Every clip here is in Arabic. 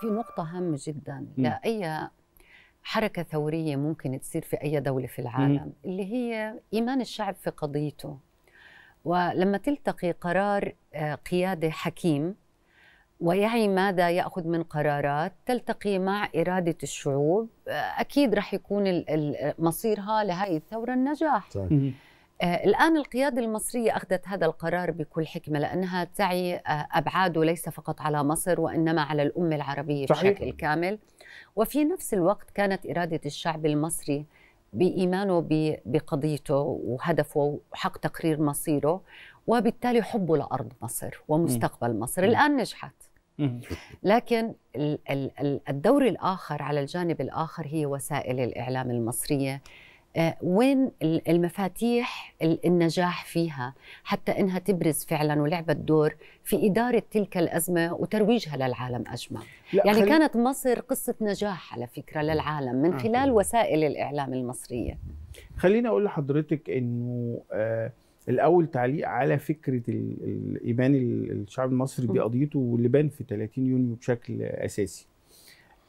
في نقطة هامة جدا لأي حركة ثورية ممكن تصير في أي دولة في العالم اللي هي إيمان الشعب في قضيته ولما تلتقي قرار آه، قيادة حكيم ويعي ماذا ياخذ من قرارات تلتقي مع اراده الشعوب آه، اكيد رح يكون مصيرها لهذه الثوره النجاح طيب. آه، الآن القيادة المصرية أخذت هذا القرار بكل حكمة لأنها تعي آه، أبعاده ليس فقط على مصر وإنما على الأمة العربية صحيح. بشكل كامل وفي نفس الوقت كانت إرادة الشعب المصري بإيمانه بقضيته وهدفه وحق تقرير مصيره وبالتالي حبه لأرض مصر ومستقبل مصر الآن نجحت لكن الدور الآخر على الجانب الآخر هي وسائل الإعلام المصرية آه، وين المفاتيح النجاح فيها حتى انها تبرز فعلا ولعبت دور في اداره تلك الازمه وترويجها للعالم اجمع يعني خل... كانت مصر قصه نجاح على فكره للعالم من آه، خلال آه. وسائل الاعلام المصريه خليني اقول لحضرتك انه آه الاول تعليق على فكره الايمان الشعب المصري بقضيته واللي بان في 30 يونيو بشكل اساسي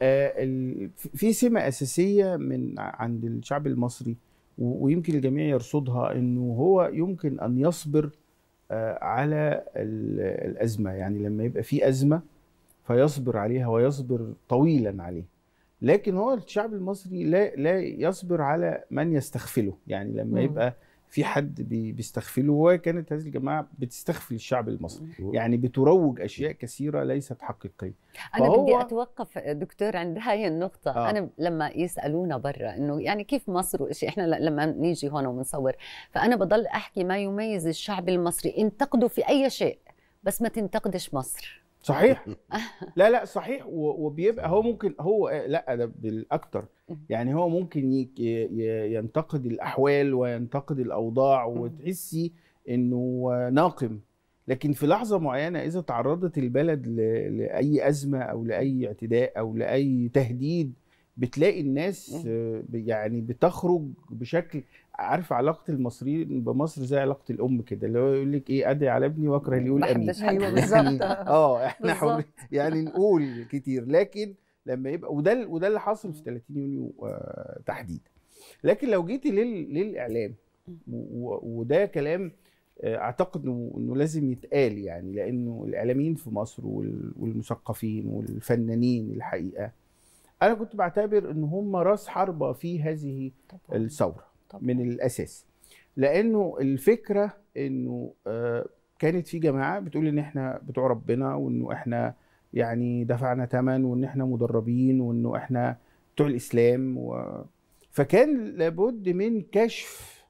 آه، في سمه اساسيه من عند الشعب المصري ويمكن الجميع يرصدها انه هو يمكن ان يصبر آه، على الازمه يعني لما يبقى في ازمه فيصبر عليها ويصبر طويلا عليها لكن هو الشعب المصري لا لا يصبر على من يستخفله يعني لما يبقى في حد بيستغفله وكانت هذه الجماعه بتستغفل الشعب المصري يعني بتروج اشياء كثيره ليست حقيقيه انا بدي اتوقف دكتور عند هاي النقطه آه. انا لما يسالونا برا انه يعني كيف مصر وشيء احنا لما نيجي هون وبنصور فانا بضل احكي ما يميز الشعب المصري انتقدوا في اي شيء بس ما تنتقدش مصر صحيح لا لا صحيح وبيبقى هو ممكن هو لا ده بالاكتر يعني هو ممكن ينتقد الاحوال وينتقد الاوضاع وتحسي انه ناقم لكن في لحظه معينه اذا تعرضت البلد لاي ازمه او لاي اعتداء او لاي تهديد بتلاقي الناس يعني بتخرج بشكل عارف علاقه المصريين بمصر زي علاقه الام كده اللي هو يقول لك ايه ادعي على ابني واكره اللي يقول امين ايوه يعني بالظبط اه احنا حر يعني نقول كتير لكن لما يبقى وده وده اللي حصل في 30 يونيو آه تحديدا لكن لو جيتي لل... للاعلام وده كلام آه، اعتقد انه لازم يتقال يعني لانه الاعلاميين في مصر والمثقفين والفنانين الحقيقه انا كنت بعتبر ان هم راس حربه في هذه الثوره طبعا. من الاساس لانه الفكره انه آه، كانت في جماعه بتقول ان احنا بتوع ربنا وانه احنا يعني دفعنا ثمن وان احنا مدربين وانه احنا بتوع الاسلام و... فكان لابد من كشف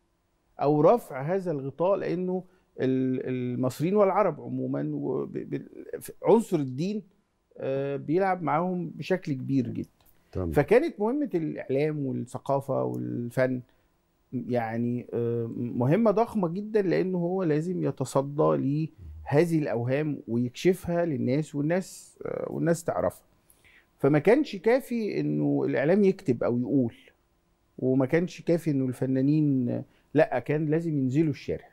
او رفع هذا الغطاء لانه المصريين والعرب عموما عنصر الدين آه، بيلعب معاهم بشكل كبير جدا طبعا. فكانت مهمه الاعلام والثقافه والفن يعني آه، مهمه ضخمه جدا لانه هو لازم يتصدى لهذه الاوهام ويكشفها للناس والناس آه، والناس تعرفها فما كانش كافي انه الاعلام يكتب او يقول وما كانش كافي انه الفنانين لا كان لازم ينزلوا الشارع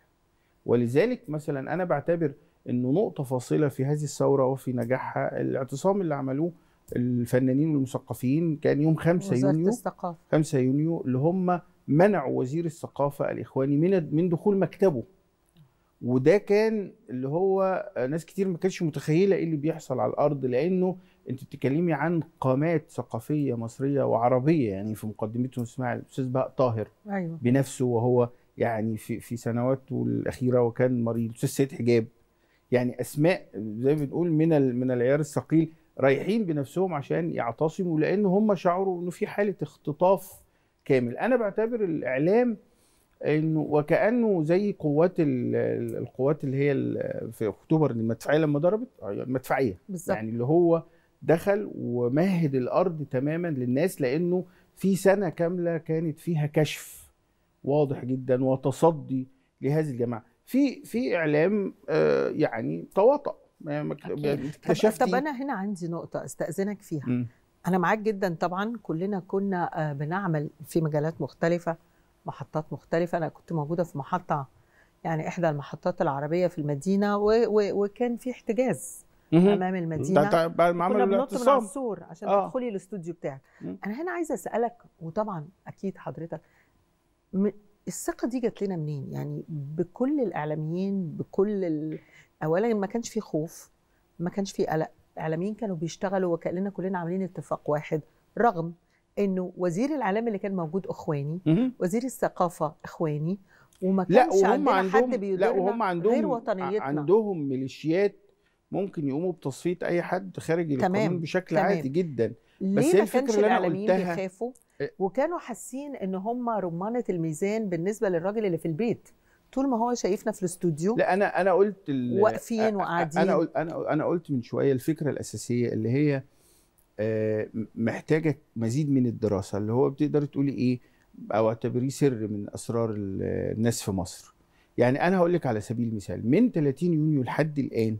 ولذلك مثلا انا بعتبر انه نقطه فاصله في هذه الثوره وفي نجاحها الاعتصام اللي عملوه الفنانين والمثقفين كان يوم 5 يونيو 5 يونيو اللي هم منع وزير الثقافه الاخواني من من دخول مكتبه وده كان اللي هو ناس كتير ما كانتش متخيله ايه اللي بيحصل على الارض لانه انت بتتكلمي عن قامات ثقافيه مصريه وعربيه يعني في مقدمته اسمها الاستاذ بهاء طاهر أيوة. بنفسه وهو يعني في في سنواته الاخيره وكان مريض الاستاذ سيد حجاب يعني اسماء زي ما بنقول من من العيار الثقيل رايحين بنفسهم عشان يعتصموا لان هم شعروا انه في حاله اختطاف كامل انا بعتبر الاعلام انه وكانه زي قوات القوات اللي هي في اكتوبر المدفعيه لما ضربت آه، المدفعيه بالزبط. يعني اللي هو دخل ومهد الارض تماما للناس لانه في سنه كامله كانت فيها كشف واضح جدا وتصدي لهذه الجماعه في في اعلام آه، يعني تواطأ ما طب, طب إيه؟ انا هنا عندي نقطه استاذنك فيها م. أنا معاك جدا طبعا كلنا كنا آه، بنعمل في مجالات مختلفة محطات مختلفة أنا كنت موجودة في محطة يعني إحدى المحطات العربية في المدينة و و وكان في احتجاز أمام المدينة بعد ما عملوا بنط من السور عشان آه. تدخلي الاستوديو بتاعك أنا هنا عايزة أسألك وطبعا أكيد حضرتك الثقة دي جات لنا منين؟ يعني بكل الإعلاميين بكل ال... أولا ما كانش في خوف ما كانش في قلق الاعلاميين كانوا بيشتغلوا وكاننا كلنا عاملين اتفاق واحد رغم انه وزير الاعلام اللي كان موجود اخواني وزير الثقافه اخواني وما كانش لا عندنا عندهم حد لا وهم عندهم غير وطنيتنا عندهم ميليشيات ممكن يقوموا بتصفية أي حد خارج القانون بشكل تمام. عادي جدا بس ليه ما كانش الإعلاميين بيخافوا وكانوا حاسين إن هم رمانة الميزان بالنسبة للراجل اللي في البيت طول ما هو شايفنا في الاستوديو لا انا انا قلت واقفين وقاعدين انا قلت انا انا قلت من شويه الفكره الاساسيه اللي هي آه، محتاجه مزيد من الدراسه اللي هو بتقدر تقولي ايه او اعتبريه سر من اسرار الناس في مصر يعني انا هقول لك على سبيل المثال من 30 يونيو لحد الان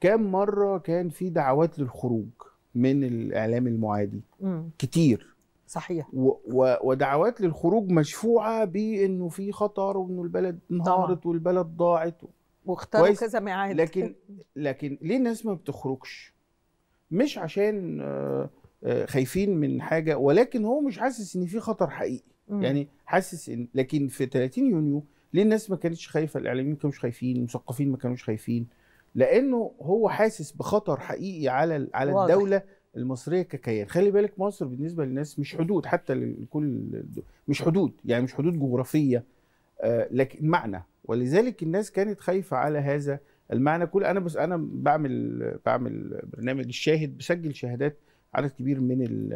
كم مره كان في دعوات للخروج من الاعلام المعادي م. كتير صحيح و و ودعوات للخروج مشفوعه بانه في خطر وانه البلد انهارت والبلد ضاعت واختاروا كذا ميعاد لكن لكن ليه الناس ما بتخرجش؟ مش عشان آه، آه، خايفين من حاجه ولكن هو مش حاسس ان في خطر حقيقي م. يعني حاسس ان لكن في 30 يونيو ليه الناس ما كانتش خايفه الاعلاميين ما كانوش خايفين المثقفين ما كانوش خايفين لانه هو حاسس بخطر حقيقي على على واضح. الدوله المصريه ككيان خلي بالك مصر بالنسبه للناس مش حدود حتى لكل مش حدود يعني مش حدود جغرافيه آه، لكن معنى ولذلك الناس كانت خايفه على هذا المعنى كل انا بس انا بعمل بعمل برنامج الشاهد بسجل شهادات عدد كبير من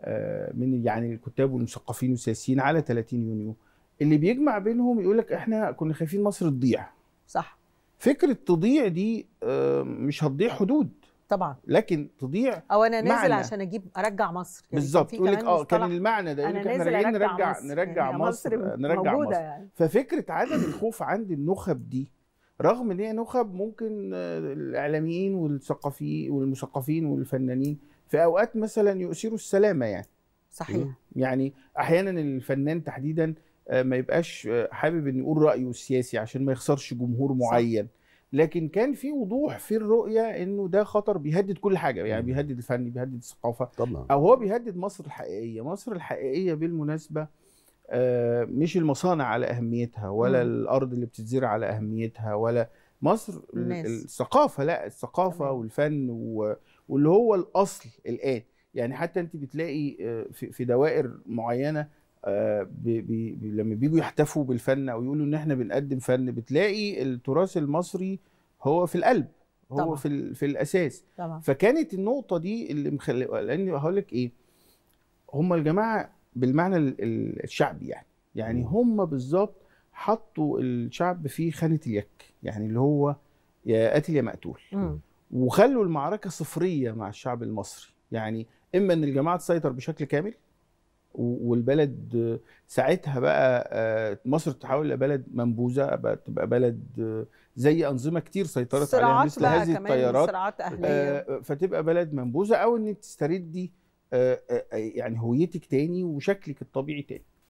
آه، من يعني الكتاب والمثقفين والسياسيين على 30 يونيو اللي بيجمع بينهم يقول لك احنا كنا خايفين مصر تضيع صح فكره تضيع دي آه، مش هتضيع حدود طبعا لكن تضيع او انا نازل معنى. عشان اجيب ارجع مصر يعني بالظبط يقول لك اه كان المعنى ده يقول لك احنا راجعين نرجع مصر. نرجع يعني مصر, مصر آه، نرجع مصر يعني. ففكره عدم الخوف عند النخب دي رغم ان هي نخب ممكن آه، الاعلاميين والثقافيين والمثقفين والفنانين في اوقات مثلا يؤثروا السلامه يعني صحيح يعني احيانا الفنان تحديدا آه، ما يبقاش حابب ان يقول رايه السياسي عشان ما يخسرش جمهور معين صح. لكن كان في وضوح في الرؤيه انه ده خطر بيهدد كل حاجه يعني بيهدد الفن بيهدد الثقافه طبعا او هو بيهدد مصر الحقيقيه مصر الحقيقيه بالمناسبه آه، مش المصانع على اهميتها ولا مم. الارض اللي بتتزرع على اهميتها ولا مصر الناس. الثقافه لا الثقافه مم. والفن واللي هو الاصل الان يعني حتى انت بتلاقي آه، في دوائر معينه آه، بي بي لما بييجوا يحتفوا بالفن او يقولوا ان احنا بنقدم فن بتلاقي التراث المصري هو في القلب هو طبعا. في في الاساس طبعا. فكانت النقطه دي اللي مخلي لاني هقول لك ايه هم الجماعه بالمعنى الشعبي يعني يعني هم بالظبط حطوا الشعب في خانه اليك يعني اللي هو يا قاتل يا مقتول م. وخلوا المعركه صفريه مع الشعب المصري يعني اما ان الجماعه تسيطر بشكل كامل والبلد ساعتها بقى آه، مصر تتحول لبلد منبوذه تبقى بلد زي انظمه كتير سيطرت عليها مثل هذه التيارات آه، آه، فتبقى بلد منبوذه او ان تستردي يعني هويتك تاني وشكلك الطبيعي تاني